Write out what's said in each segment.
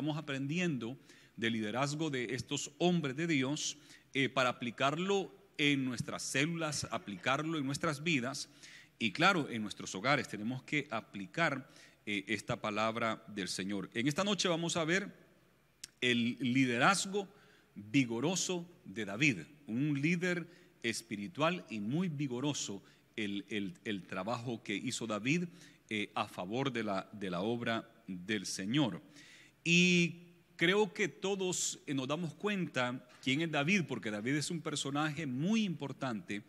estamos aprendiendo del liderazgo de estos hombres de Dios eh, para aplicarlo en nuestras células, aplicarlo en nuestras vidas y claro, en nuestros hogares tenemos que aplicar eh, esta palabra del Señor. En esta noche vamos a ver el liderazgo vigoroso de David, un líder espiritual y muy vigoroso el, trabajo que hizo David eh, a favor de la, de la obra del Señor. Y creo que todos eh, nos damos cuenta quién es David, porque David es un personaje muy importante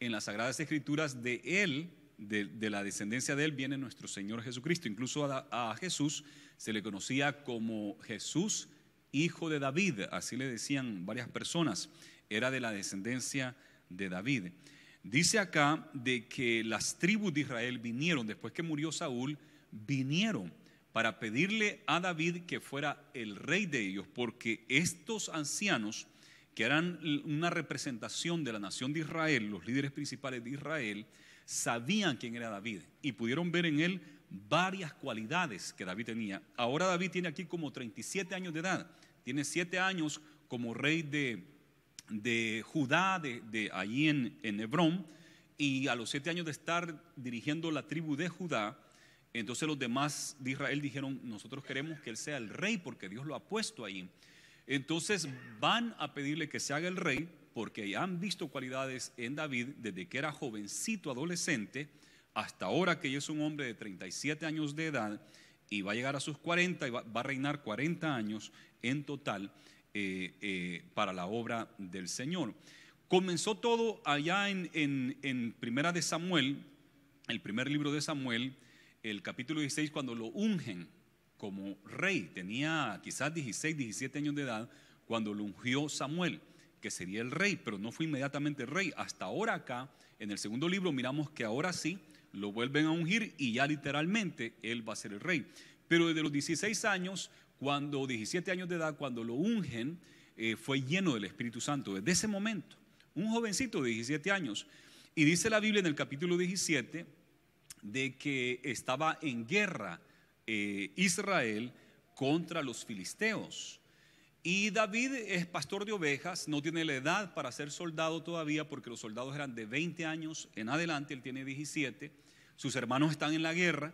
en las Sagradas Escrituras. De él, de, la descendencia de él, viene nuestro Señor Jesucristo. Incluso a Jesús se le conocía como Jesús, hijo de David, así le decían varias personas, era de la descendencia de David. Dice acá de que las tribus de Israel vinieron, después que murió Saúl, vinieron para pedirle a David que fuera el rey de ellos, porque estos ancianos, que eran una representación de la nación de Israel, los líderes principales de Israel, sabían quién era David y pudieron ver en él varias cualidades que David tenía. Ahora David tiene aquí como 37 años de edad, tiene 7 años como rey de, Judá, de, de, allí en, en Hebrón, y a los 7 años de estar dirigiendo la tribu de Judá, entonces los demás de Israel dijeron, nosotros queremos que él sea el rey porque Dios lo ha puesto ahí. Entonces van a pedirle que se haga el rey porque han visto cualidades en David desde que era jovencito, adolescente, hasta ahora que ya es un hombre de 37 años de edad y va a llegar a sus 40 y va, a reinar 40 años en total eh, eh, para la obra del Señor. Comenzó todo allá en, en Primera de Samuel, el primer libro de Samuel, el capítulo 16 cuando lo ungen como rey. Tenía quizás 16, 17 años de edad cuando lo ungió Samuel, que sería el rey, pero no fue inmediatamente rey. Hasta ahora acá, en el segundo libro, miramos que ahora sí lo vuelven a ungir y ya literalmente él va a ser el rey. Pero desde los 16 años, cuando 17 años de edad, cuando lo ungen, eh, fue lleno del Espíritu Santo. Desde ese momento, un jovencito de 17 años. Y dice la Biblia en el capítulo 17, de que estaba en guerra eh, Israel contra los filisteos. Y David es pastor de ovejas, no tiene la edad para ser soldado todavía porque los soldados eran de 20 años en adelante, él tiene 17, sus hermanos están en la guerra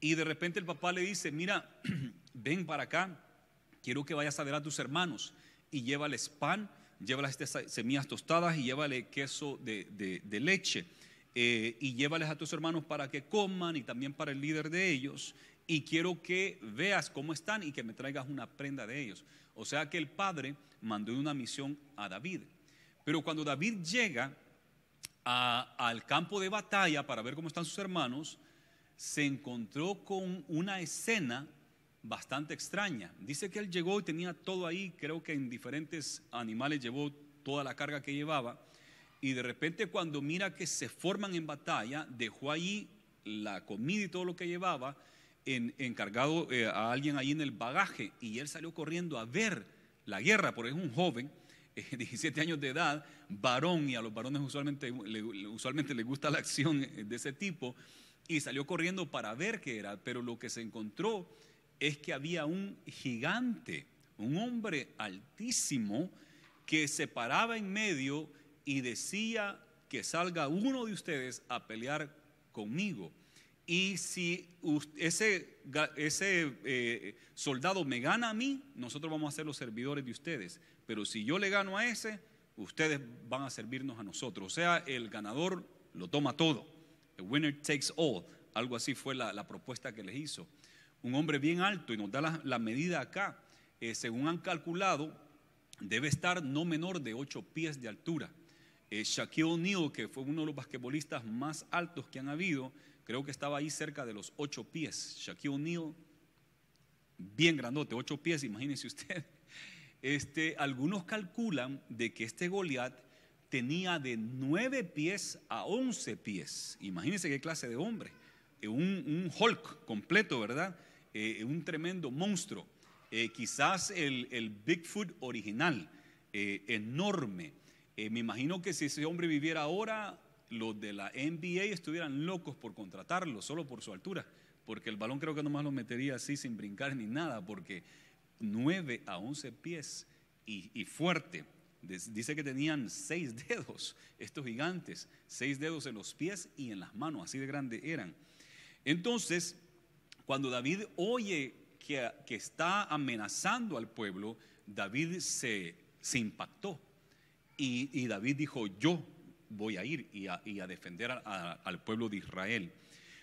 y de repente el papá le dice, mira, ven para acá, quiero que vayas a ver a tus hermanos y llévales pan, llévales semillas tostadas y llévale queso de, de, de leche. Eh, y llévales a tus hermanos para que coman y también para el líder de ellos. Y quiero que veas cómo están y que me traigas una prenda de ellos. O sea que el padre mandó una misión a David. Pero cuando David llega al campo de batalla para ver cómo están sus hermanos, se encontró con una escena bastante extraña. Dice que él llegó y tenía todo ahí, creo que en diferentes animales llevó toda la carga que llevaba, y de repente cuando mira que se forman en batalla, dejó allí la comida y todo lo que llevaba encargado eh, a alguien ahí en el bagaje. Y él salió corriendo a ver la guerra, porque es un joven, 17 eh, años de edad, varón, y a los varones usualmente, le, usualmente les gusta la acción eh, de ese tipo, y salió corriendo para ver qué era. Pero lo que se encontró es que había un gigante, un hombre altísimo, que se paraba en medio y decía que salga uno de ustedes a pelear conmigo. Y si ese, ese eh, soldado me gana a mí, nosotros vamos a ser los servidores de ustedes. Pero si yo le gano a ese, ustedes van a servirnos a nosotros. O sea, el ganador lo toma todo. The winner takes all. Algo así fue la, propuesta que les hizo. Un hombre bien alto, y nos da la, medida acá, eh, según han calculado, debe estar no menor de ocho pies de altura. Eh, Shaquille O'Neal, que fue uno de los basquetbolistas más altos que han habido, creo que estaba ahí cerca de los ocho pies. Shaquille O'Neal, bien grandote, ocho pies, imagínense usted. Este, algunos calculan de que este Goliat tenía de nueve pies a once pies. Imagínense qué clase de hombre. Eh, un, Hulk completo, ¿verdad? Eh, un tremendo monstruo. quizás el Bigfoot original, enorme. Eh, me imagino que si ese hombre viviera ahora, los de la NBA estuvieran locos por contratarlo, solo por su altura, porque el balón creo que nomás lo metería así sin brincar ni nada, porque 9 a 11 pies y, fuerte. Dice que tenían seis dedos, estos gigantes, seis dedos en los pies y en las manos, así de grandes eran. Entonces, cuando David oye que, está amenazando al pueblo, David se impactó, y, David dijo, yo voy a ir y a, defender al pueblo de Israel.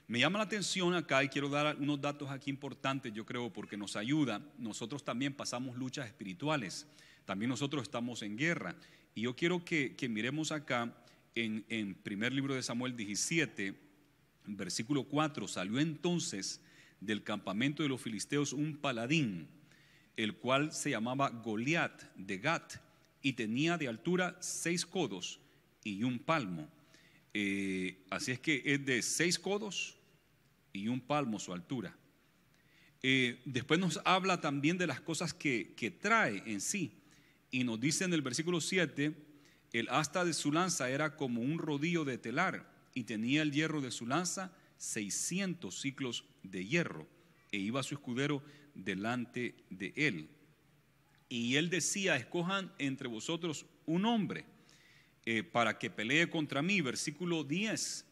Me llama la atención acá y quiero dar unos datos aquí importantes, yo creo, porque nos ayuda. Nosotros también pasamos luchas espirituales, también nosotros estamos en guerra. Y yo quiero que, miremos acá en, primer libro de Samuel 17, versículo 4, salió entonces del campamento de los filisteos un paladín, el cual se llamaba Goliat de Gat y tenía de altura seis codos y un palmo. Eh, así es que es de seis codos y un palmo su altura. Eh, después nos habla también de las cosas que, que, trae en sí. Y nos dice en el versículo 7, el asta de su lanza era como un rodillo de telar y tenía el hierro de su lanza 600 ciclos de hierro e iba su escudero delante de él. Y él decía, escojan entre vosotros un hombre eh, para que pelee contra mí, versículo 10.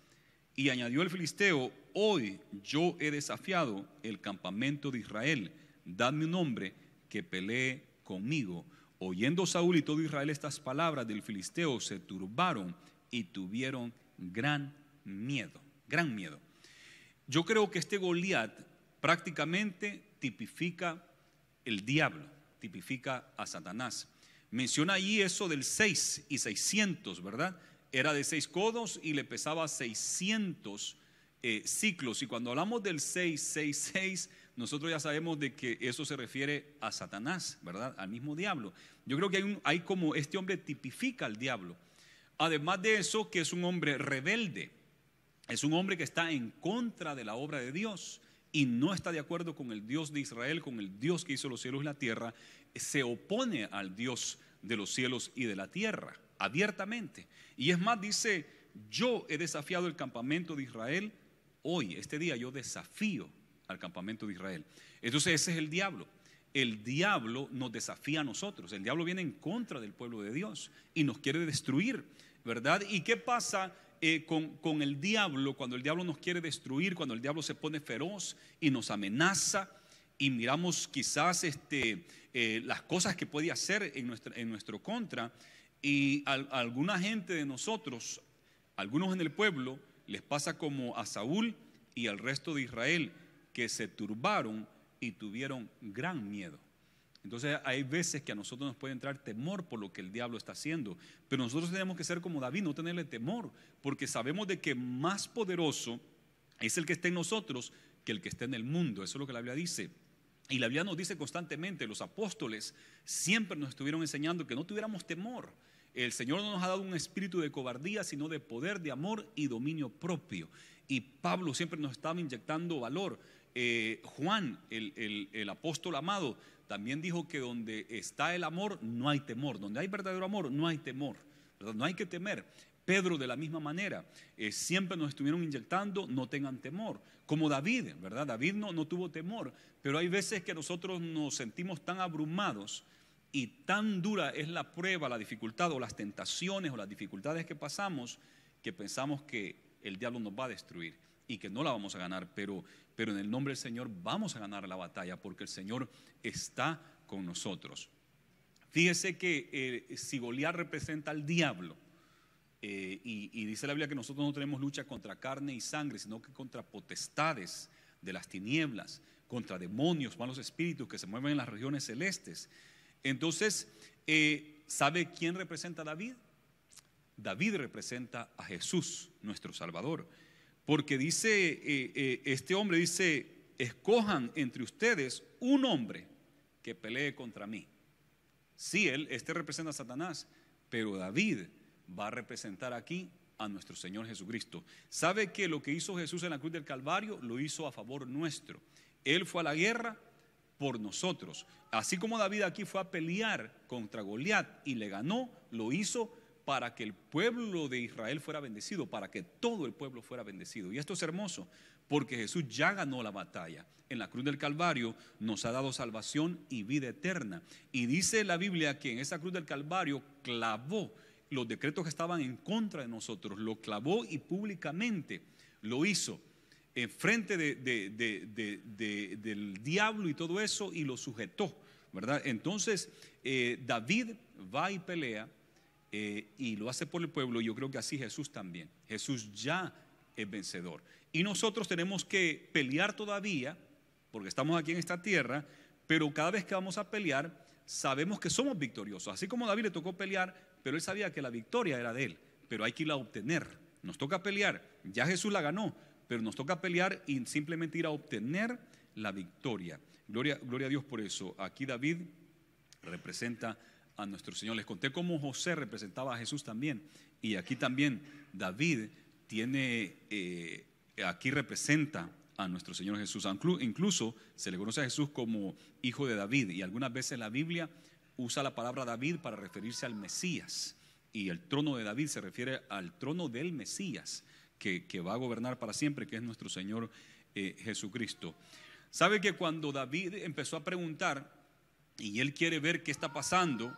Y añadió el filisteo, hoy yo he desafiado el campamento de Israel, dadme un hombre que pelee conmigo. Oyendo Saúl y todo Israel estas palabras del filisteo, se turbaron y tuvieron gran miedo, gran miedo. Yo creo que este Goliat prácticamente tipifica el diablo tipifica a Satanás. Menciona allí eso del 6 y 600, ¿verdad? Era de 6 codos y le pesaba 600 eh, ciclos. Y cuando hablamos del 666, nosotros ya sabemos de que eso se refiere a Satanás, ¿verdad? Al mismo diablo. Yo creo que hay, un, hay como este hombre tipifica al diablo. Además de eso, que es un hombre rebelde. Es un hombre que está en contra de la obra de Dios y no está de acuerdo con el Dios de Israel, con el Dios que hizo los cielos y la tierra, se opone al Dios de los cielos y de la tierra, abiertamente. Y es más, dice, yo he desafiado el campamento de Israel, hoy, este día, yo desafío al campamento de Israel. Entonces ese es el diablo. El diablo nos desafía a nosotros. El diablo viene en contra del pueblo de Dios y nos quiere destruir, ¿verdad? ¿Y qué pasa eh, con, el diablo, cuando el diablo nos quiere destruir, cuando el diablo se pone feroz y nos amenaza y miramos quizás este, eh, las cosas que puede hacer en, nuestro contra, y alguna gente de nosotros, algunos en el pueblo, les pasa como a Saúl y al resto de Israel, que se turbaron y tuvieron gran miedo. Entonces hay veces que a nosotros nos puede entrar temor por lo que el diablo está haciendo, pero nosotros tenemos que ser como David, no tenerle temor, porque sabemos de que más poderoso es el que está en nosotros que el que está en el mundo. Eso es lo que la Biblia dice. Y la Biblia nos dice constantemente, los apóstoles siempre nos estuvieron enseñando que no tuviéramos temor. El Señor no nos ha dado un espíritu de cobardía, sino de poder, de amor y dominio propio. Y Pablo siempre nos estaba inyectando valor. Eh, Juan, el apóstol amado, también dijo que donde está el amor no hay temor, donde hay verdadero amor no hay temor, no hay que temer. Pedro de la misma manera, eh, siempre nos estuvieron inyectando, no tengan temor, como David, ¿verdad? David no, no tuvo temor, pero hay veces que nosotros nos sentimos tan abrumados y tan dura es la prueba, la dificultad o las tentaciones o las dificultades que pasamos que pensamos que el diablo nos va a destruir y que no la vamos a ganar, pero, pero en el nombre del Señor vamos a ganar la batalla porque el Señor está con nosotros. Fíjese que eh, si Goliat representa al diablo, eh, y, dice la Biblia que nosotros no tenemos lucha contra carne y sangre, sino que contra potestades de las tinieblas, contra demonios, malos espíritus que se mueven en las regiones celestes. Entonces, eh, ¿sabe quién representa a David? David representa a Jesús, nuestro Salvador. Porque dice, eh, eh, este hombre dice, escojan entre ustedes un hombre que pelee contra mí. Sí, él, este representa a Satanás, pero David va a representar aquí a nuestro Señor Jesucristo. ¿Sabe que lo que hizo Jesús en la cruz del Calvario lo hizo a favor nuestro? Él fue a la guerra por nosotros. Así como David aquí fue a pelear contra Goliat y le ganó, lo hizo para que el pueblo de Israel fuera bendecido, para que todo el pueblo fuera bendecido. Y esto es hermoso, porque Jesús ya ganó la batalla. En la cruz del Calvario nos ha dado salvación y vida eterna. Y dice la Biblia que en esa cruz del Calvario clavó los decretos que estaban en contra de nosotros, lo clavó y públicamente lo hizo en eh, frente del diablo y todo eso y lo sujetó, ¿verdad? Entonces eh, David va y pelea eh, y lo hace por el pueblo, yo creo que así Jesús también. Jesús ya es vencedor. Y nosotros tenemos que pelear todavía, porque estamos aquí en esta tierra, pero cada vez que vamos a pelear, sabemos que somos victoriosos. Así como David le tocó pelear, pero él sabía que la victoria era de él, pero hay que ir a obtener. Nos toca pelear, ya Jesús la ganó, pero nos toca pelear y simplemente ir a obtener la victoria. Gloria, gloria a Dios por eso. Aquí David representa a nuestro Señor. Les conté cómo José representaba a Jesús también. Y aquí también David tiene, eh, aquí representa a nuestro Señor Jesús. Incluso se le conoce a Jesús como hijo de David. Y algunas veces la Biblia usa la palabra David para referirse al Mesías. Y el trono de David se refiere al trono del Mesías, que, va a gobernar para siempre, que es nuestro Señor eh, Jesucristo. ¿Sabe que cuando David empezó a preguntar y él quiere ver qué está pasando,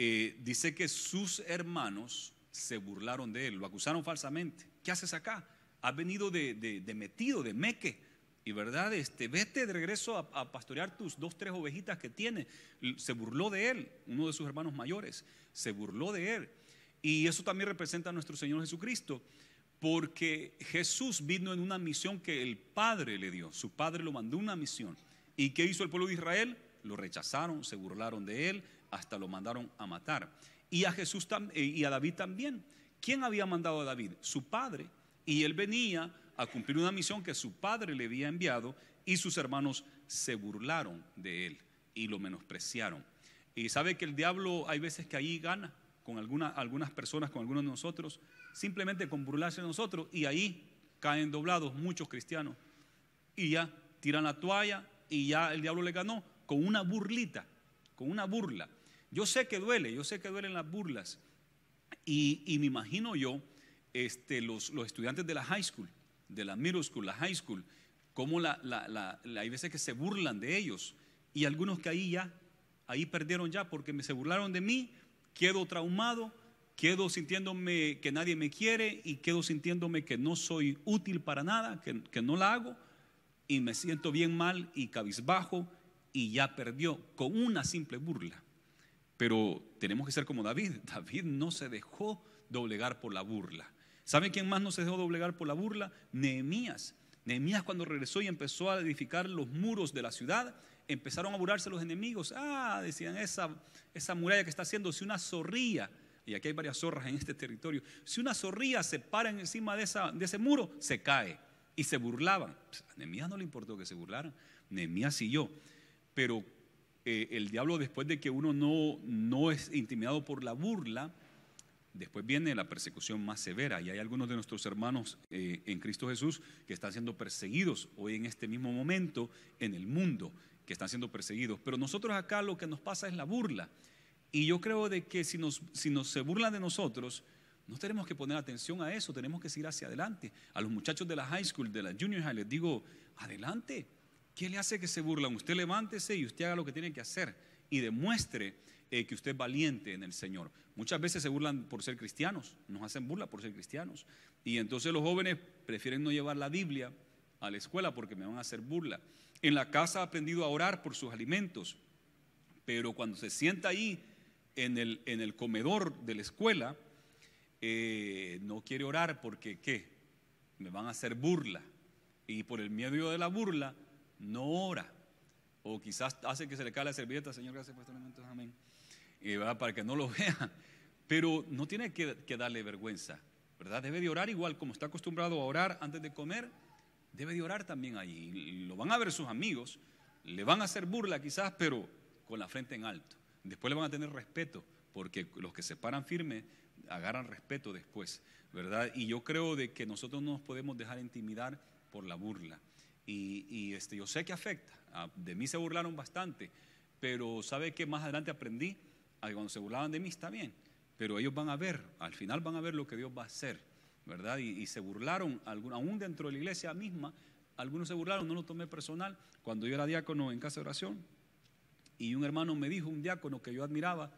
eh, dice que sus hermanos se burlaron de él, lo acusaron falsamente. ¿Qué haces acá? ha venido de, metido, de meque. Y verdad, este, vete de regreso a, a, pastorear tus dos, tres ovejitas que tiene. Se burló de él, uno de sus hermanos mayores, se burló de él. Y eso también representa a nuestro Señor Jesucristo, porque Jesús vino en una misión que el Padre le dio, su Padre lo mandó una misión. ¿Y qué hizo el pueblo de Israel? Lo rechazaron, se burlaron de él, hasta lo mandaron a matar. Y a Jesús eh, y a David también. ¿Quién había mandado a David? Su padre. Y él venía a cumplir una misión que su padre le había enviado y sus hermanos se burlaron de él y lo menospreciaron. Y sabe que el diablo hay veces que ahí gana con algunas personas, con algunos de nosotros, simplemente con burlarse de nosotros y ahí caen doblados muchos cristianos y ya tiran la toalla y ya el diablo le ganó con una burlita, con una burla. Yo sé que duele, yo sé que duelen las burlas. Y, me imagino yo, este, los, estudiantes de la high school, de la middle school, la high school, como la, hay veces que se burlan de ellos. Y algunos que ahí ya, ahí perdieron ya porque me se burlaron de mí, quedo traumado, quedo sintiéndome que nadie me quiere y quedo sintiéndome que no soy útil para nada, que no la hago y me siento bien mal y cabizbajo y ya perdió con una simple burla. Pero tenemos que ser como David. David no se dejó doblegar por la burla. ¿Sabe quién más no se dejó doblegar por la burla? Nehemías. Nehemías cuando regresó y empezó a edificar los muros de la ciudad, empezaron a burlarse los enemigos. Ah, decían, esa, esa muralla que está haciendo, si una zorrilla, y aquí hay varias zorras en este territorio, si una zorrilla se para encima de, esa, de ese muro, se cae. Y se burlaban. Pues, a Nehemías no le importó que se burlaran. Nehemías siguió. Pero eh, el diablo después de que uno no, no es intimidado por la burla, después viene la persecución más severa. Y hay algunos de nuestros hermanos eh, en Cristo Jesús que están siendo perseguidos hoy en este mismo momento en el mundo, que están siendo perseguidos. Pero nosotros acá lo que nos pasa es la burla. Y yo creo de que si nos, si nos se burlan de nosotros, no tenemos que poner atención a eso, tenemos que seguir hacia adelante. A los muchachos de la high school, de la junior high, les digo, adelante, ¿Qué le hace que se burlan? Usted levántese y usted haga lo que tiene que hacer y demuestre eh, que usted es valiente en el Señor. Muchas veces se burlan por ser cristianos, nos hacen burla por ser cristianos. Y entonces los jóvenes prefieren no llevar la Biblia a la escuela porque me van a hacer burla. En la casa ha aprendido a orar por sus alimentos, pero cuando se sienta ahí en el, en el comedor de la escuela, eh, no quiere orar porque ¿qué? Me van a hacer burla. Y por el miedo de la burla, no ora. O quizás hace que se le cae la servilleta, Señor, gracias por este momento, amén. para que no lo vea. Pero no tiene que, darle vergüenza, ¿verdad? Debe de orar igual como está acostumbrado a orar antes de comer, debe de orar también ahí Lo van a ver sus amigos, le van a hacer burla quizás, pero con la frente en alto. Después le van a tener respeto, porque los que se paran firme agarran respeto después, ¿verdad? Y yo creo de que nosotros no nos podemos dejar intimidar por la burla. Y, este, yo sé que afecta. Ah, de mí se burlaron bastante, pero ¿sabe que Más adelante aprendí ah, cuando se burlaban de mí está bien, pero ellos van a ver, al final van a ver lo que Dios va a hacer, ¿verdad? Y, se burlaron, aún dentro de la iglesia misma, algunos se burlaron, no lo tomé personal, cuando yo era diácono en casa de oración, y un hermano me dijo, un diácono que yo admiraba,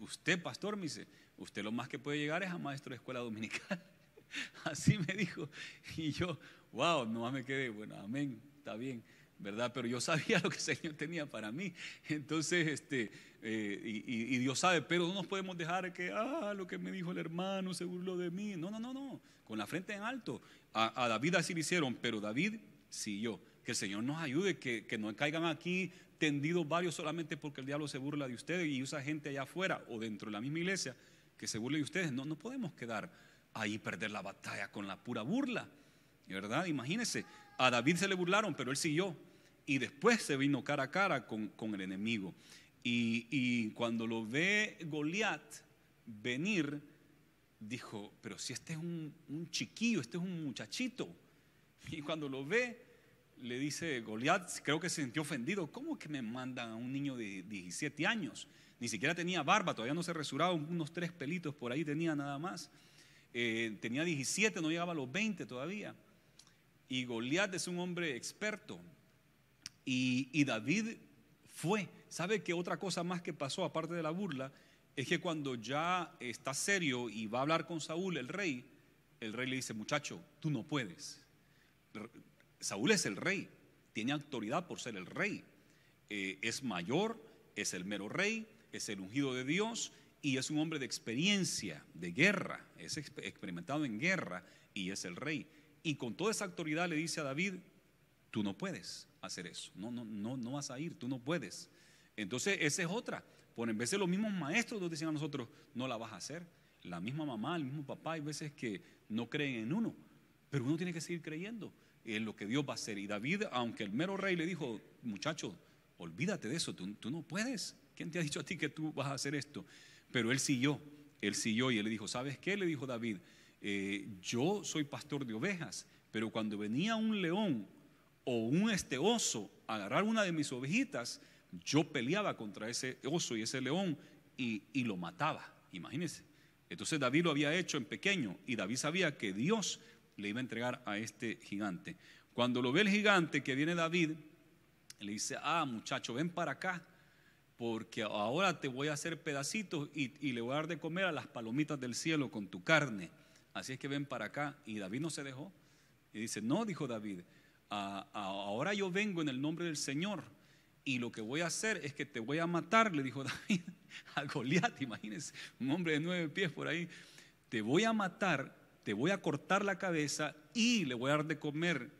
usted pastor, me dice, usted lo más que puede llegar es a maestro de escuela dominical. Así me dijo. Y yo, wow, más me quedé, bueno, amén, está bien, ¿verdad? Pero yo sabía lo que el Señor tenía para mí. Entonces, este, eh, y, Dios sabe, pero no nos podemos dejar que, ah, lo que me dijo el hermano se burló de mí. No, no, no, no, con la frente en alto. A, David así lo hicieron, pero David yo Que el Señor nos ayude, que, que no caigan aquí tendidos varios solamente porque el diablo se burla de ustedes y usa gente allá afuera o dentro de la misma iglesia que se burle de ustedes. No, no podemos quedar ahí perder la batalla con la pura burla. ¿verdad? Imagínense, a David se le burlaron, pero él siguió. Y después se vino cara a cara con, el enemigo. Y, cuando lo ve Goliat venir, dijo, pero si este es un, chiquillo, este es un muchachito. Y cuando lo ve, le dice Goliat, creo que se sintió ofendido, ¿cómo que me mandan a un niño de 17 años? Ni siquiera tenía barba, todavía no se resuraba, unos tres pelitos por ahí tenía nada más. Eh, tenía 17, no llegaba a los 20 todavía. Y Goliat es un hombre experto. Y, David fue. ¿Sabe que otra cosa más que pasó, aparte de la burla, es que cuando ya está serio y va a hablar con Saúl, el rey, el rey le dice, muchacho, tú no puedes. Saúl es el rey, tiene autoridad por ser el rey. Eh, es mayor, es el mero rey, es el ungido de Dios y es un hombre de experiencia, de guerra, es experimentado en guerra y es el rey y con toda esa autoridad le dice a David, tú no puedes hacer eso, no, no, no, no vas a ir, tú no puedes. Entonces, esa es otra. Por en veces los mismos maestros nos dicen a nosotros, no la vas a hacer. La misma mamá, el mismo papá, hay veces que no creen en uno, pero uno tiene que seguir creyendo en lo que Dios va a hacer. Y David, aunque el mero rey le dijo, muchacho, olvídate de eso, tú, tú no puedes. ¿Quién te ha dicho a ti que tú vas a hacer esto? Pero él siguió, él siguió y él le dijo, ¿sabes qué? Le dijo David, eh, yo soy pastor de ovejas, pero cuando venía un león o un este oso a agarrar una de mis ovejitas, yo peleaba contra ese oso y ese león y, lo mataba, imagínense. Entonces David lo había hecho en pequeño y David sabía que Dios le iba a entregar a este gigante. Cuando lo ve el gigante que viene David, le dice, ah muchacho, ven para acá, porque ahora te voy a hacer pedacitos y, y le voy a dar de comer a las palomitas del cielo con tu carne así es que ven para acá. Y David no se dejó. Y dice, no, dijo David, ahora yo vengo en el nombre del Señor y lo que voy a hacer es que te voy a matar, le dijo David a Goliat, imagínense, un hombre de nueve pies por ahí, te voy a matar, te voy a cortar la cabeza y le voy a dar de comer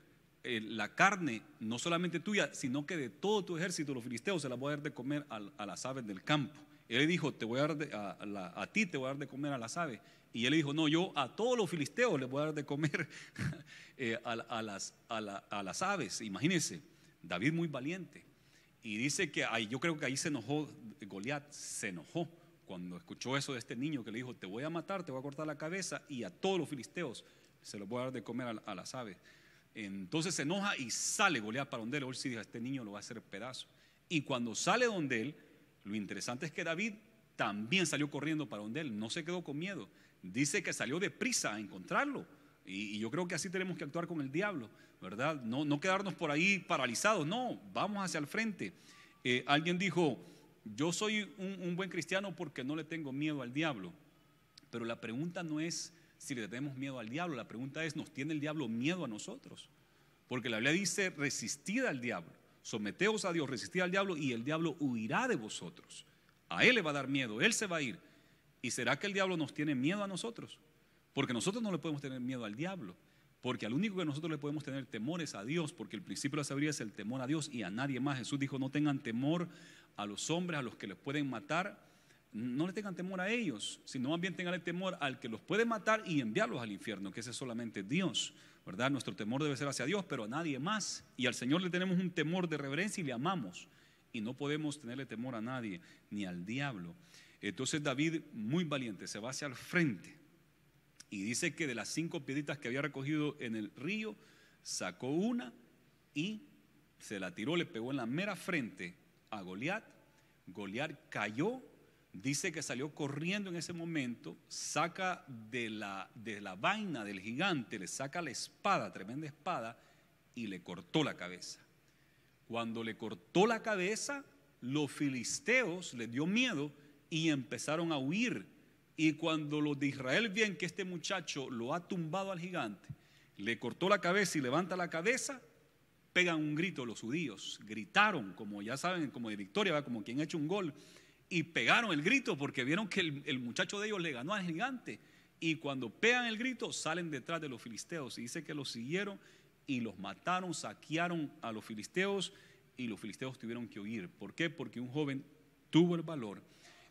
eh, la carne, no solamente tuya, sino que de todo tu ejército, los filisteos, se la voy a dar de comer a, las aves del campo. Él dijo, te voy a, dar a, a, ti te voy a dar de comer a las aves y él le dijo, no, yo a todos los filisteos les voy a dar de comer eh, a, a, las, a, las, aves. Imagínense, David muy valiente. Y dice que ahí, yo creo que ahí se enojó, Goliat se enojó cuando escuchó eso de este niño que le dijo, te voy a matar, te voy a cortar la cabeza y a todos los filisteos se los voy a dar de comer a, las aves. Entonces se enoja y sale Goliat para donde él. Hoy sí este niño lo va a hacer pedazo. Y cuando sale donde él, lo interesante es que David también salió corriendo para donde él, no se quedó con miedo dice que salió prisa a encontrarlo. Y, yo creo que así tenemos que actuar con el diablo, ¿verdad? No, no quedarnos por ahí paralizados, no, vamos hacia el frente. Eh, alguien dijo, yo soy un, un buen cristiano porque no le tengo miedo al diablo. Pero la pregunta no es si le tenemos miedo al diablo, la pregunta es, ¿nos tiene el diablo miedo a nosotros? Porque la Biblia dice, resistid al diablo, someteos a Dios, resistid al diablo y el diablo huirá de vosotros. A él le va a dar miedo, él se va a ir. ¿Y será que el diablo nos tiene miedo a nosotros? Porque nosotros no le podemos tener miedo al diablo. Porque al único que nosotros le podemos tener temor es a Dios, porque el principio de la sabiduría es el temor a Dios y a nadie más. Jesús dijo, no tengan temor a los hombres, a los que les pueden matar, no le tengan temor a ellos, sino también tengan el temor al que los puede matar y enviarlos al infierno, que ese es solamente Dios, ¿verdad? Nuestro temor debe ser hacia Dios, pero a nadie más. Y al Señor le tenemos un temor de reverencia y le amamos. Y no podemos tenerle temor a nadie, ni al diablo. Entonces David, muy valiente, se va hacia el frente y dice que de las cinco piedritas que había recogido en el río, sacó una y se la tiró, le pegó en la mera frente a Goliat. Goliat cayó, dice que salió corriendo en ese momento, saca de la, de la vaina del gigante, le saca la espada, tremenda espada, y le cortó la cabeza. Cuando le cortó la cabeza, los filisteos le dio miedo y empezaron a huir. Y cuando los de Israel ven que este muchacho lo ha tumbado al gigante, le cortó la cabeza y levanta la cabeza, pegan un grito los judíos, gritaron, como ya saben, como de victoria, como quien ha hecho un gol, y pegaron el grito porque vieron que el, el, muchacho de ellos le ganó al gigante. Y cuando pegan el grito, salen detrás de los filisteos. Y dice que los siguieron y los mataron, saquearon a los filisteos y los filisteos tuvieron que huir. ¿Por qué? Porque un joven tuvo el valor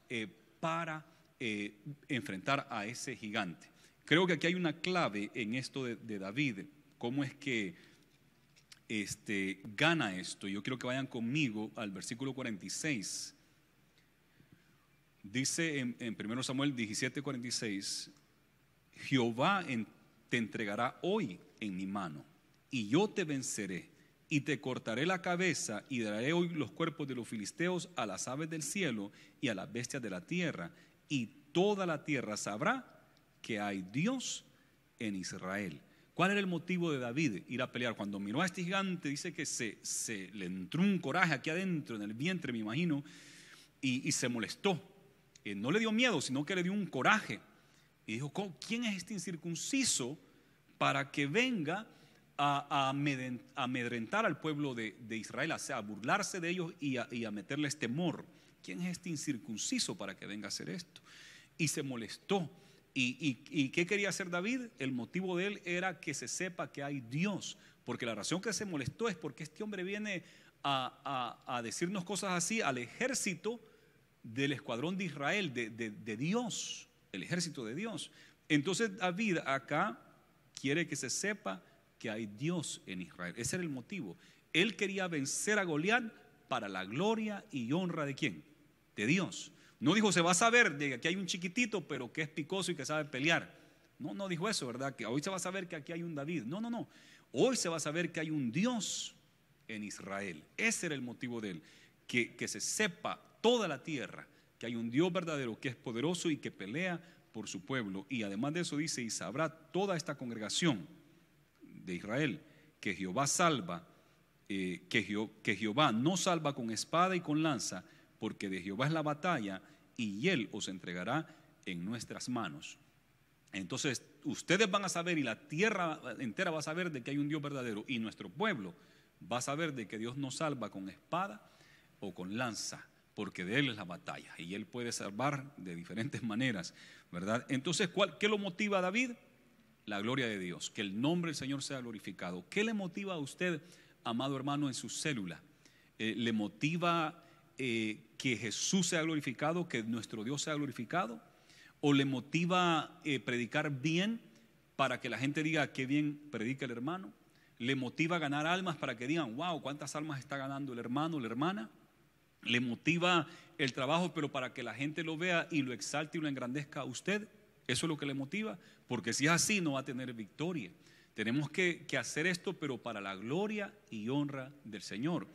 eh, para eh, enfrentar a ese gigante. Creo que aquí hay una clave en esto de, David, cómo es que este, gana esto. Yo quiero que vayan conmigo al versículo 46. Dice en, 1 Samuel 17, 46, Jehová te entregará hoy en mi mano y yo te venceré y te cortaré la cabeza y daré hoy los cuerpos de los filisteos a las aves del cielo y a las bestias de la tierra, y toda la tierra sabrá que hay Dios en Israel. ¿Cuál era el motivo de David ir a pelear? Cuando miró a este gigante, dice que se, le entró un coraje aquí adentro, en el vientre, me imagino, y, se molestó. Eh, no le dio miedo, sino que le dio un coraje. Y dijo, ¿quién es este incircunciso para que venga a, amedrentar al pueblo de, Israel, a burlarse de ellos y a, meterles temor. ¿Quién es este incircunciso para que venga a hacer esto? Y se molestó. ¿Y, y, qué quería hacer David? El motivo de él era que se sepa que hay Dios, porque la razón que se molestó es porque este hombre viene a, decirnos cosas así al ejército del escuadrón de Israel, de, Dios, el ejército de Dios. Entonces David acá quiere que se sepa que hay Dios en Israel. Ese era el motivo. Él quería vencer a Goliat para la gloria y honra de quién? De Dios. No dijo, se va a saber de que aquí hay un chiquitito, pero que es picoso y que sabe pelear. No, no dijo eso, ¿verdad? Que hoy se va a saber que aquí hay un David. No, no, no. Hoy se va a saber que hay un Dios en Israel. Ese era el motivo de él. Que, que se sepa toda la tierra que hay un Dios verdadero que es poderoso y que pelea por su pueblo. Y además de eso dice, y sabrá toda esta congregación de Israel, que Jehová salva, eh, que, que Jehová no salva con espada y con lanza, porque de Jehová es la batalla y él os entregará en nuestras manos. Entonces ustedes van a saber y la tierra entera va a saber de que hay un Dios verdadero y nuestro pueblo va a saber de que Dios no salva con espada o con lanza, porque de Él es la batalla y Él puede salvar de diferentes maneras, ¿verdad? Entonces, ¿cuál, ¿qué lo motiva a David? la gloria de Dios, que el nombre del Señor sea glorificado. ¿Qué le motiva a usted, amado hermano, en su célula? Eh, ¿Le motiva eh, que Jesús sea glorificado, que nuestro Dios sea glorificado? ¿O le motiva eh, predicar bien para que la gente diga qué bien predica el hermano? ¿Le motiva ganar almas para que digan, wow, cuántas almas está ganando el hermano la hermana? ¿Le motiva el trabajo, pero para que la gente lo vea y lo exalte y lo engrandezca a usted? Eso es lo que le motiva, porque si es así no va a tener victoria. Tenemos que, hacer esto, pero para la gloria y honra del Señor.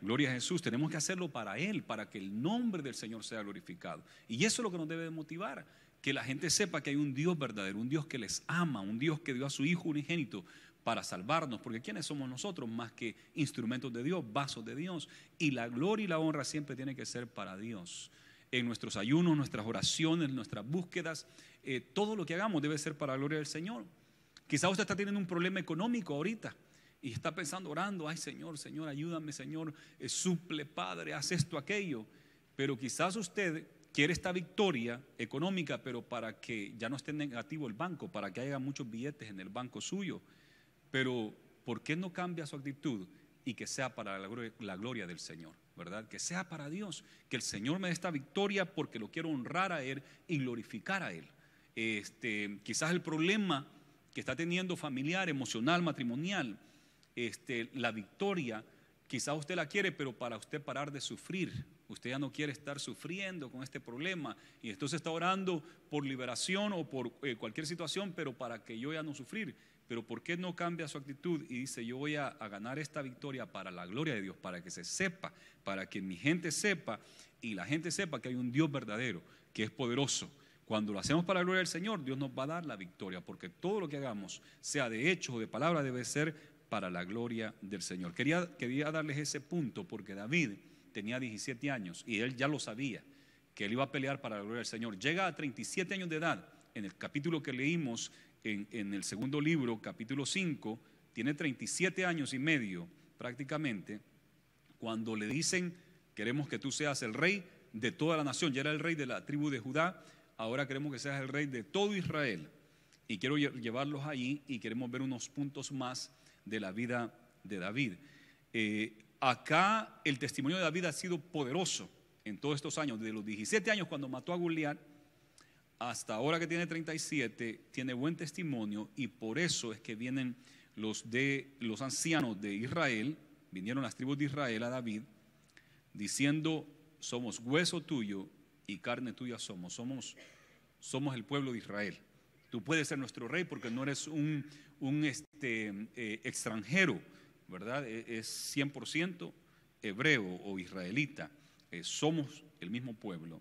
Gloria a Jesús, tenemos que hacerlo para Él, para que el nombre del Señor sea glorificado. Y eso es lo que nos debe motivar, que la gente sepa que hay un Dios verdadero, un Dios que les ama, un Dios que dio a su Hijo unigénito para salvarnos, porque ¿quiénes somos nosotros más que instrumentos de Dios, vasos de Dios? Y la gloria y la honra siempre tienen que ser para Dios en nuestros ayunos, nuestras oraciones, nuestras búsquedas. Eh, todo lo que hagamos debe ser para la gloria del Señor. Quizás usted está teniendo un problema económico ahorita y está pensando, orando, ay Señor, Señor, ayúdame, Señor, eh, suple, Padre, haz esto, aquello. Pero quizás usted quiere esta victoria económica, pero para que ya no esté negativo el banco, para que haya muchos billetes en el banco suyo. Pero, ¿por qué no cambia su actitud y que sea para la gloria del Señor, ¿verdad? Que sea para Dios, que el Señor me dé esta victoria porque lo quiero honrar a Él y glorificar a Él. Este, quizás el problema que está teniendo familiar, emocional, matrimonial, este, la victoria, quizás usted la quiere, pero para usted parar de sufrir, usted ya no quiere estar sufriendo con este problema y entonces está orando por liberación o por eh, cualquier situación, pero para que yo ya no sufrir. Pero ¿por qué no cambia su actitud y dice, yo voy a, ganar esta victoria para la gloria de Dios, para que se sepa, para que mi gente sepa y la gente sepa que hay un Dios verdadero, que es poderoso? Cuando lo hacemos para la gloria del Señor, Dios nos va a dar la victoria, porque todo lo que hagamos, sea de hechos o de palabra debe ser para la gloria del Señor. Quería, quería darles ese punto porque David tenía 17 años y él ya lo sabía, que él iba a pelear para la gloria del Señor. Llega a 37 años de edad en el capítulo que leímos en, el segundo libro, capítulo 5, tiene 37 años y medio prácticamente, cuando le dicen, queremos que tú seas el rey de toda la nación, ya era el rey de la tribu de Judá, ahora queremos que seas el rey de todo Israel. Y quiero llevarlos allí y queremos ver unos puntos más de la vida de David. Eh, acá el testimonio de David ha sido poderoso en todos estos años, desde los 17 años cuando mató a Goliat hasta ahora que tiene 37, tiene buen testimonio y por eso es que vienen los, de, los ancianos de Israel, vinieron las tribus de Israel a David, diciendo, somos hueso tuyo y carne tuya somos, somos, somos el pueblo de Israel. Tú puedes ser nuestro rey porque no eres un, este, eh, extranjero, ¿verdad? E, es 100% hebreo o israelita. Eh, somos el mismo pueblo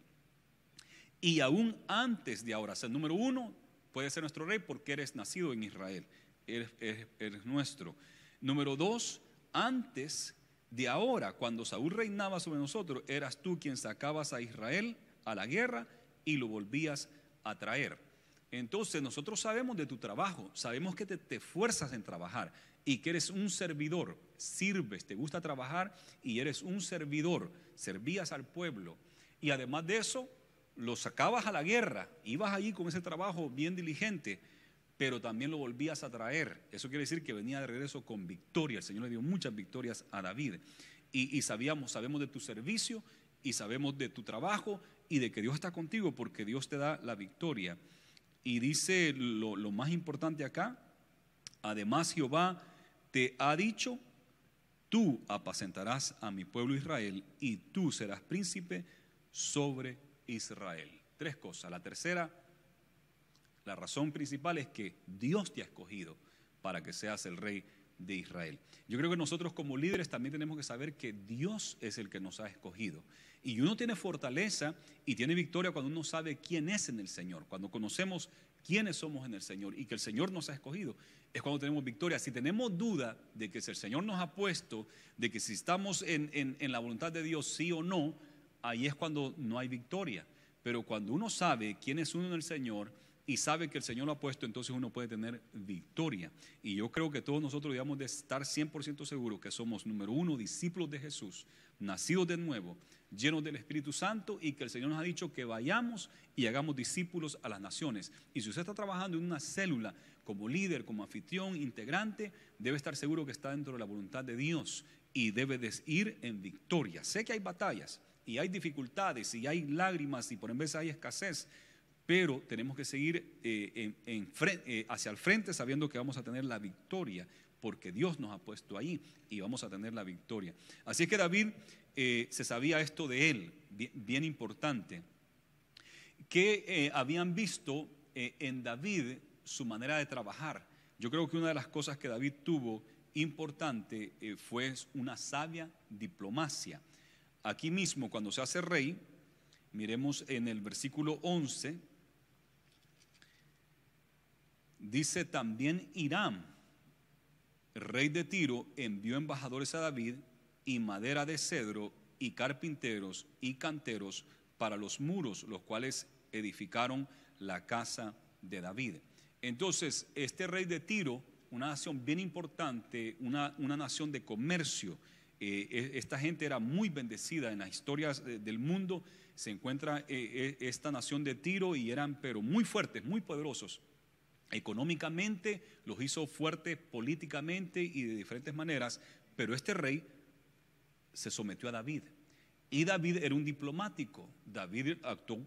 y aún antes de ahora. ser número uno, puede ser nuestro rey porque eres nacido en Israel, eres, nuestro. Número dos, antes de ahora, cuando Saúl reinaba sobre nosotros, eras tú quien sacabas a Israel a la guerra y lo volvías a traer. Entonces nosotros sabemos de tu trabajo, sabemos que te, te esfuerzas en trabajar y que eres un servidor, sirves, te gusta trabajar y eres un servidor, servías al pueblo. Y además de eso, lo sacabas a la guerra, ibas allí con ese trabajo bien diligente, pero también lo volvías a traer. Eso quiere decir que venía de regreso con victoria. El Señor le dio muchas victorias a David. Y, sabíamos, sabemos de tu servicio y sabemos de tu trabajo y de que Dios está contigo porque Dios te da la victoria. Y dice lo, lo más importante acá, además Jehová te ha dicho, tú apacentarás a mi pueblo Israel y tú serás príncipe sobre Israel. Tres cosas. La tercera, la razón principal es que Dios te ha escogido para que seas el rey de Israel. Yo creo que nosotros como líderes también tenemos que saber que Dios es el que nos ha escogido. Y uno tiene fortaleza y tiene victoria cuando uno sabe quién es en el Señor, cuando conocemos quiénes somos en el Señor y que el Señor nos ha escogido, es cuando tenemos victoria. Si tenemos duda de que si el Señor nos ha puesto, de que si estamos en la voluntad de Dios, sí o no, ahí es cuando no hay victoria. Pero cuando uno sabe quién es uno en el Señor y sabe que el Señor lo ha puesto, entonces uno puede tener victoria. Y yo creo que todos nosotros debemos de estar 100% seguros que somos, número uno, discípulos de Jesús, nacidos de nuevo, llenos del Espíritu Santo y que el Señor nos ha dicho que vayamos y hagamos discípulos a las naciones. Y si usted está trabajando en una célula como líder, como anfitrión, integrante, debe estar seguro que está dentro de la voluntad de Dios y debe ir en victoria. Sé que hay batallas, y hay dificultades y hay lágrimas y por en vez hay escasez, pero tenemos que seguir eh, eh, hacia el frente sabiendo que vamos a tener la victoria, porque Dios nos ha puesto ahí y vamos a tener la victoria. Así es que David eh, se sabía esto de él, bien importante, que habían visto en David su manera de trabajar. Yo creo que una de las cosas que David tuvo importante fue una sabia diplomacia aquí mismo cuando se hace rey, miremos en el versículo 11, dice también Irán rey de Tiro, envió embajadores a David y madera de cedro y carpinteros y canteros para los muros, los cuales edificaron la casa de David. Entonces, este rey de Tiro, una nación bien importante, una, una nación de comercio, eh, e, esta gente era muy bendecida en las historias del mundo. Se encuentra eh, eh, esta nación de Tiro y eran, pero muy fuertes, muy poderosos. Económicamente los hizo fuertes políticamente y de diferentes maneras, pero este rey se sometió a David. Y David era un diplomático. David actuó,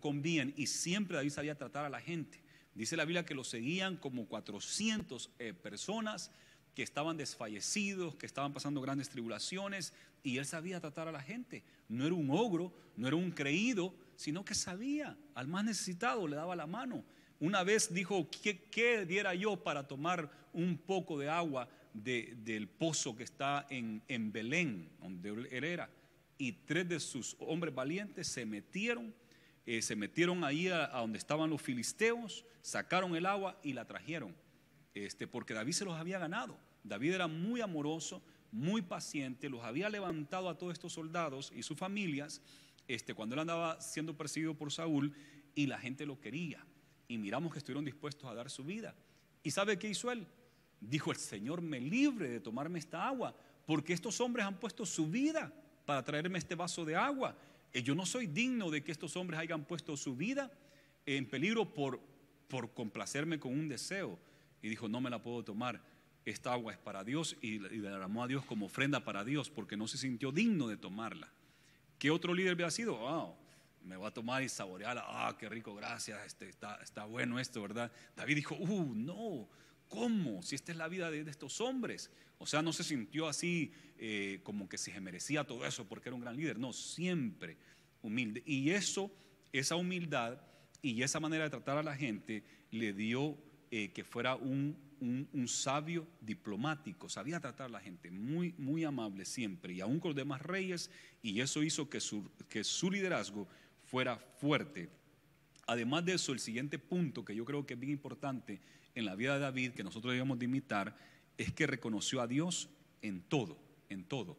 con bien y siempre David sabía tratar a la gente. Dice la Biblia que lo seguían como 400 personas que estaban desfallecidos, que estaban pasando grandes tribulaciones, y él sabía tratar a la gente. No era un ogro, no era un creído, sino que sabía, al más necesitado le daba la mano. Una vez dijo, ¿qué, diera yo para tomar un poco de agua del pozo que está en, Belén, donde él era? Y tres de sus hombres valientes se metieron eh, se metieron ahí a, donde estaban los filisteos, sacaron el agua y la trajeron. Este, porque David se los había ganado. David era muy amoroso, muy paciente, los había levantado a todos estos soldados y sus familias este, cuando él andaba siendo perseguido por Saúl y la gente lo quería. Y miramos que estuvieron dispuestos a dar su vida. ¿Y sabe qué hizo él? Dijo, el Señor me libre de tomarme esta agua, porque estos hombres han puesto su vida para traerme este vaso de agua. Y eh, yo no soy digno de que estos hombres hayan puesto su vida en peligro por complacerme con un deseo y dijo, no me la puedo tomar, esta agua es para Dios y, la derramó a Dios como ofrenda para Dios porque no se sintió digno de tomarla. ¿Qué otro líder hubiera sido? me va a tomar y saborearla. Ah, qué rico, gracias, este, está, bueno esto, ¿verdad? David dijo, uh, no, ¿cómo? Si esta es la vida de, estos hombres. O sea, no se sintió así eh, como que se merecía todo eso porque era un gran líder. No, siempre humilde. Y eso, esa humildad y esa manera de tratar a la gente le dio eh, que fuera un, sabio diplomático, sabía tratar a la gente, muy, muy amable siempre, y aún con los demás reyes, y eso hizo que su, que su liderazgo fuera fuerte. Además de eso, el siguiente punto que yo creo que es bien importante en la vida de David, que nosotros debemos de imitar, es que reconoció a Dios en todo, en todo.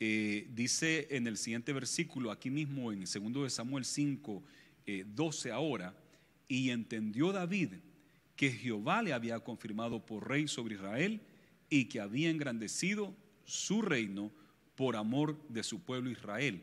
Eh, dice en el siguiente versículo, aquí mismo en 2 Samuel 5, 12 eh, ahora, y entendió David que Jehová le había confirmado por rey sobre Israel y que había engrandecido su reino por amor de su pueblo Israel.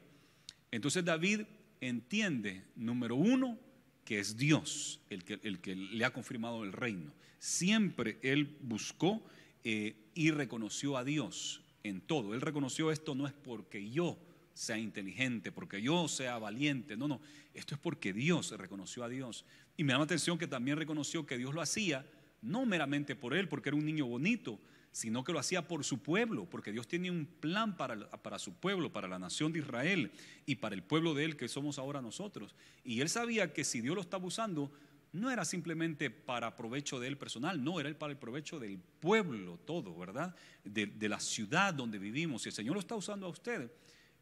Entonces David entiende, número uno, que es Dios el que, le ha confirmado el reino. Siempre él buscó eh, y reconoció a Dios en todo. Él reconoció esto no es porque yo sea inteligente, porque yo sea valiente, no, no, esto es porque Dios reconoció a Dios. Y me llama la atención que también reconoció que Dios lo hacía no meramente por él, porque era un niño bonito, sino que lo hacía por su pueblo, porque Dios tiene un plan para, para, su pueblo, para la nación de Israel y para el pueblo de él que somos ahora nosotros. Y él sabía que si Dios lo estaba usando, no era simplemente para provecho de él personal, no, era para el provecho del pueblo todo, ¿verdad? De, la ciudad donde vivimos. Si el Señor lo está usando a usted,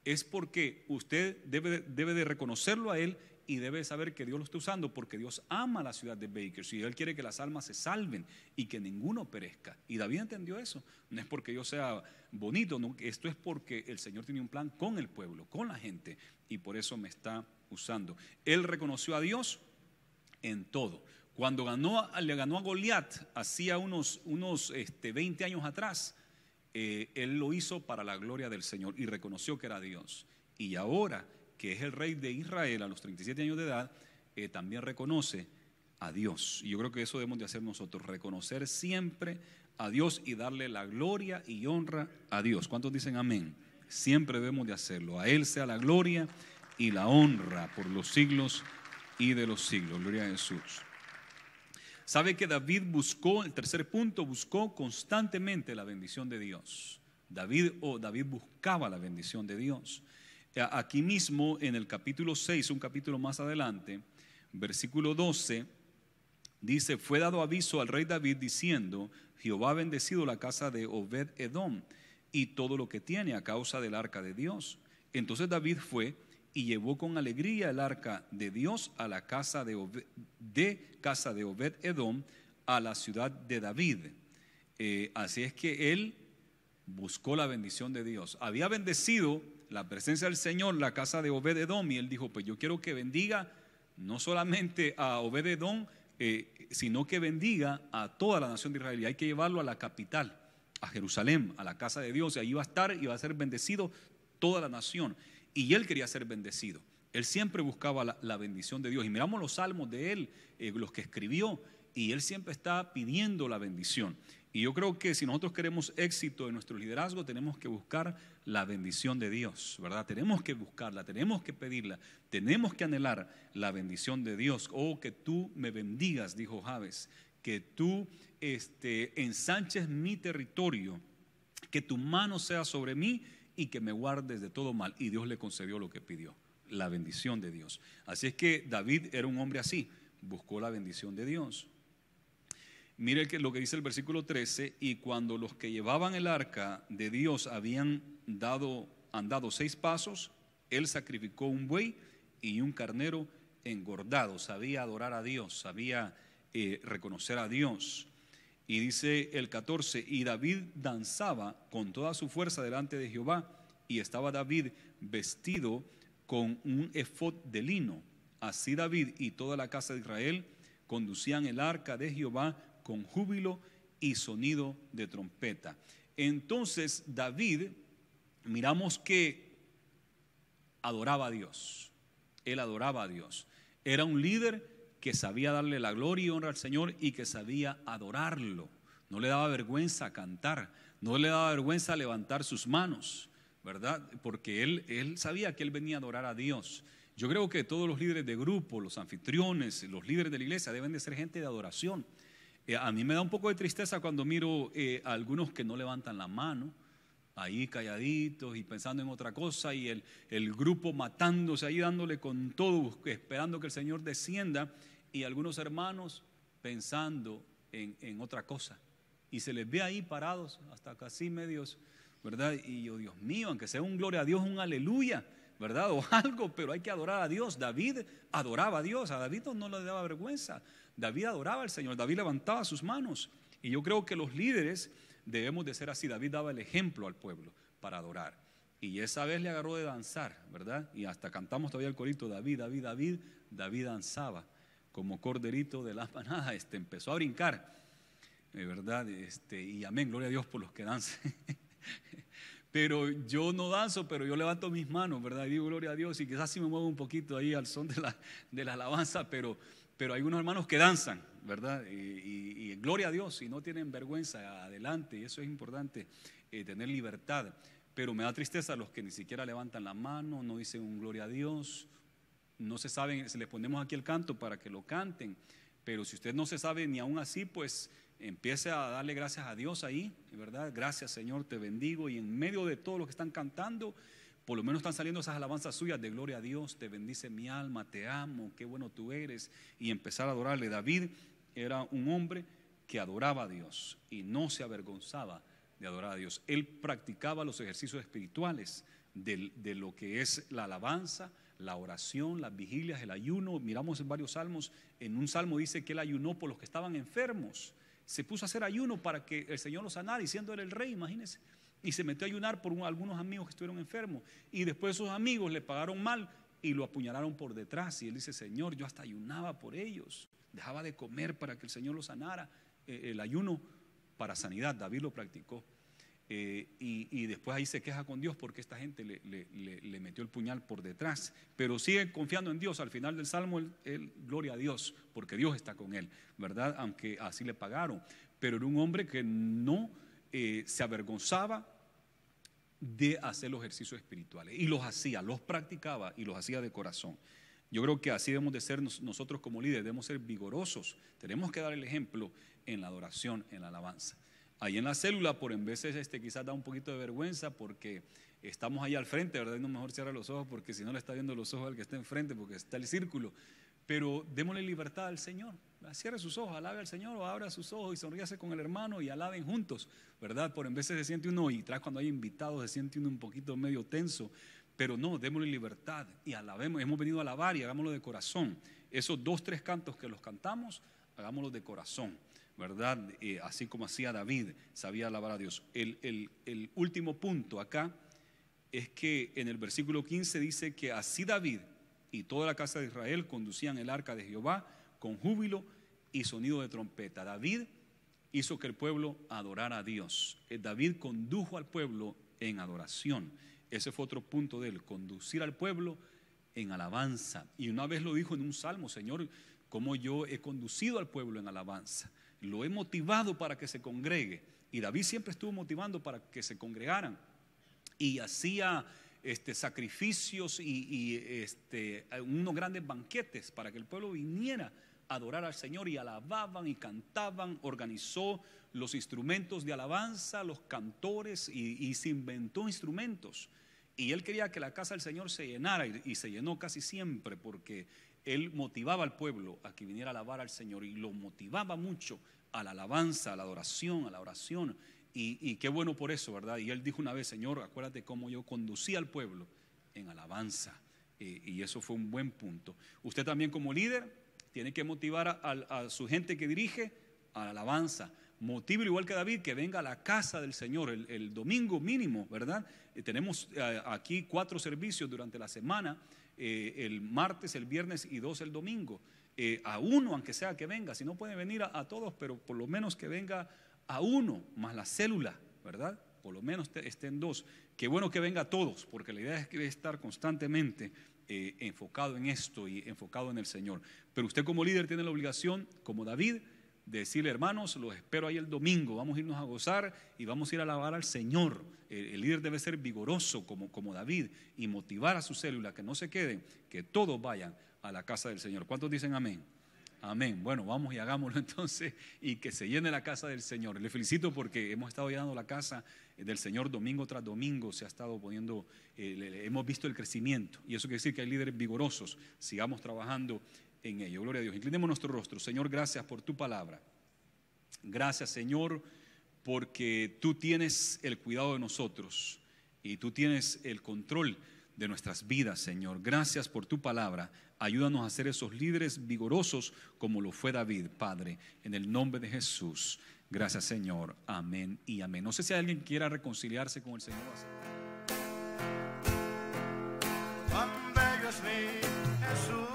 es porque usted debe, debe de reconocerlo a él y debe saber que Dios lo está usando porque Dios ama la ciudad de Baker. y Él quiere que las almas se salven y que ninguno perezca. Y David entendió eso. No es porque yo sea bonito, no, esto es porque el Señor tiene un plan con el pueblo, con la gente y por eso me está usando. Él reconoció a Dios en todo. Cuando ganó, le ganó a Goliat, hacía unos, unos este, 20 años atrás, eh, él lo hizo para la gloria del Señor y reconoció que era Dios. Y ahora que es el rey de Israel a los 37 años de edad, eh, también reconoce a Dios. Y yo creo que eso debemos de hacer nosotros, reconocer siempre a Dios y darle la gloria y honra a Dios. ¿Cuántos dicen amén? Siempre debemos de hacerlo. A Él sea la gloria y la honra por los siglos y de los siglos. Gloria a Jesús. ¿Sabe que David buscó, el tercer punto, buscó constantemente la bendición de Dios? David o David buscaba la bendición de Dios aquí mismo en el capítulo 6, un capítulo más adelante, versículo 12, dice, fue dado aviso al rey David diciendo, Jehová ha bendecido la casa de Obed Edom y todo lo que tiene a causa del arca de Dios. Entonces David fue y llevó con alegría el arca de Dios a la casa de, Obed, de casa de Obed Edom, a la ciudad de David. Eh, así es que él buscó la bendición de Dios. Había bendecido la presencia del Señor, la casa de Obededón, y él dijo, pues yo quiero que bendiga no solamente a Obededón, eh, sino que bendiga a toda la nación de Israel. Y hay que llevarlo a la capital, a Jerusalén, a la casa de Dios, y ahí va a estar y va a ser bendecido toda la nación. Y él quería ser bendecido. Él siempre buscaba la, bendición de Dios. Y miramos los salmos de él, eh, los que escribió, y él siempre está pidiendo la bendición. Y yo creo que si nosotros queremos éxito en nuestro liderazgo, tenemos que buscar la bendición de Dios, ¿verdad? Tenemos que buscarla, tenemos que pedirla, tenemos que anhelar la bendición de Dios. Oh, que tú me bendigas, dijo Javes, que tú este, ensanches mi territorio, que tu mano sea sobre mí y que me guardes de todo mal. Y Dios le concedió lo que pidió, la bendición de Dios. Así es que David era un hombre así, buscó la bendición de Dios. Mire lo que dice el versículo 13, y cuando los que llevaban el arca de Dios habían dado, andado seis pasos, él sacrificó un buey y un carnero engordado. Sabía adorar a Dios, sabía eh, reconocer a Dios. Y dice el 14, y David danzaba con toda su fuerza delante de Jehová, y estaba David vestido con un efod de lino. Así David y toda la casa de Israel conducían el arca de Jehová con júbilo y sonido de trompeta. Entonces David, miramos que adoraba a Dios, él adoraba a Dios. Era un líder que sabía darle la gloria y honra al Señor y que sabía adorarlo. No le daba vergüenza cantar, no le daba vergüenza levantar sus manos, ¿verdad? Porque él, él sabía que él venía a adorar a Dios. Yo creo que todos los líderes de grupo, los anfitriones, los líderes de la iglesia deben de ser gente de adoración. Eh, a mí me da un poco de tristeza cuando miro eh, a algunos que no levantan la mano, ahí calladitos y pensando en otra cosa, y el, grupo matándose, ahí dándole con todo, esperando que el Señor descienda, y algunos hermanos pensando en, en otra cosa. Y se les ve ahí parados, hasta casi medios, ¿verdad? Y yo, Dios mío, aunque sea un gloria a Dios, un aleluya, ¿verdad? O algo, pero hay que adorar a Dios. David adoraba a Dios, a David no le daba vergüenza. David adoraba al Señor, David levantaba sus manos. Y yo creo que los líderes debemos de ser así. David daba el ejemplo al pueblo para adorar. Y esa vez le agarró de danzar, ¿verdad? Y hasta cantamos todavía el corito, David, David, David, David danzaba como corderito de la manada, este, empezó a brincar, eh, ¿verdad? Este, y amén, gloria a Dios por los que danzan. pero yo no danzo, pero yo levanto mis manos, ¿verdad? Y digo gloria a Dios y quizás si me muevo un poquito ahí al son de la, de la alabanza, pero pero hay unos hermanos que danzan, ¿verdad? Y, gloria a Dios, y no tienen vergüenza, adelante, y eso es importante, eh, tener libertad. Pero me da tristeza los que ni siquiera levantan la mano, no dicen un gloria a Dios, no se saben, se les ponemos aquí el canto para que lo canten, pero si usted no se sabe ni aún así, pues empiece a darle gracias a Dios ahí, ¿verdad? Gracias Señor, te bendigo, y en medio de todo lo que están cantando, por lo menos están saliendo esas alabanzas suyas de gloria a Dios, te bendice mi alma, te amo, qué bueno tú eres, y empezar a adorarle. David era un hombre que adoraba a Dios y no se avergonzaba de adorar a Dios. Él practicaba los ejercicios espirituales de, lo que es la alabanza, la oración, las vigilias, el ayuno. Miramos en varios salmos, en un salmo dice que él ayunó por los que estaban enfermos. Se puso a hacer ayuno para que el Señor los sanara, diciendo era el rey, imagínense y se metió a ayunar por algunos amigos que estuvieron enfermos. Y después esos amigos le pagaron mal y lo apuñalaron por detrás. Y él dice, Señor, yo hasta ayunaba por ellos. Dejaba de comer para que el Señor lo sanara. Eh, el ayuno para sanidad, David lo practicó. Eh, y, después ahí se queja con Dios porque esta gente le, metió el puñal por detrás. Pero sigue confiando en Dios. Al final del Salmo, el gloria a Dios, porque Dios está con él, ¿verdad? Aunque así le pagaron. Pero era un hombre que no eh, se avergonzaba de hacer los ejercicios espirituales. Y los hacía, los practicaba y los hacía de corazón. Yo creo que así debemos de ser nosotros como líderes, debemos ser vigorosos. Tenemos que dar el ejemplo en la adoración, en la alabanza. Ahí en la célula, por en veces este, quizás da un poquito de vergüenza porque estamos ahí al frente, ¿verdad? Y no mejor cierra los ojos porque si no le está viendo los ojos al que está enfrente porque está el círculo. Pero démosle libertad al Señor. Cierre sus ojos, alabe al Señor o abra sus ojos y sonríase con el hermano y alaben juntos, ¿verdad? Por en veces se siente uno, y tras cuando hay invitados se siente uno un poquito medio tenso, pero no, démosle libertad y alabemos. Hemos venido a alabar y hagámoslo de corazón. Esos dos, tres cantos que los cantamos, hagámoslo de corazón, ¿verdad? Eh, así como hacía David, sabía alabar a Dios. El, el último punto acá es que en el versículo 15 dice que así David y toda la casa de Israel conducían el arca de Jehová con júbilo y sonido de trompeta. David hizo que el pueblo adorara a Dios. Eh, David condujo al pueblo en adoración. Ese fue otro punto de él, conducir al pueblo en alabanza. Y una vez lo dijo en un salmo, Señor, como yo he conducido al pueblo en alabanza. Lo he motivado para que se congregue. Y David siempre estuvo motivando para que se congregaran. Y hacía este, sacrificios y, este, unos grandes banquetes para que el pueblo viniera adorar al Señor y alababan y cantaban, organizó los instrumentos de alabanza, los cantores y, se inventó instrumentos. Y él quería que la casa del Señor se llenara y, se llenó casi siempre porque él motivaba al pueblo a que viniera a alabar al Señor y lo motivaba mucho a la alabanza, a la adoración, a la oración. Y, qué bueno por eso, ¿verdad? Y él dijo una vez, Señor, acuérdate cómo yo conducía al pueblo en alabanza. Eh, y eso fue un buen punto. Usted también como líder tiene que motivar a, su gente que dirige a la alabanza. Motivo igual que David, que venga a la casa del Señor el, domingo mínimo, ¿verdad? Eh, tenemos eh, aquí cuatro servicios durante la semana, eh, el martes, el viernes y dos el domingo. a uno, aunque sea que venga, si no puede venir a, todos, pero por lo menos que venga a uno, más la célula, ¿verdad? Por lo menos estén dos. Qué bueno que venga a todos, porque la idea es que debe estar constantemente eh, enfocado en esto y enfocado en el Señor. Pero usted como líder tiene la obligación, como David, de decirle, hermanos, los espero ahí el domingo, vamos a irnos a gozar y vamos a ir a alabar al Señor. El, líder debe ser vigoroso como, como David y motivar a su célula que no se queden, que todos vayan a la casa del Señor. ¿Cuántos dicen amén? Amén. Bueno, vamos y hagámoslo entonces y que se llene la casa del Señor. Le felicito porque hemos estado llenando la casa eh, del Señor domingo tras domingo. Se ha estado poniendo, eh, hemos visto el crecimiento. Y eso quiere decir que hay líderes vigorosos. Sigamos trabajando en ello. Gloria a Dios. Inclinemos nuestro rostro. Señor, gracias por tu palabra. Gracias, Señor, porque tú tienes el cuidado de nosotros y tú tienes el control de nuestras vidas, Señor. Gracias por tu palabra. Ayúdanos a ser esos líderes vigorosos como lo fue David, Padre, en el nombre de Jesús. Gracias, Señor. Amén y amén. No sé si alguien quiera reconciliarse con el Señor.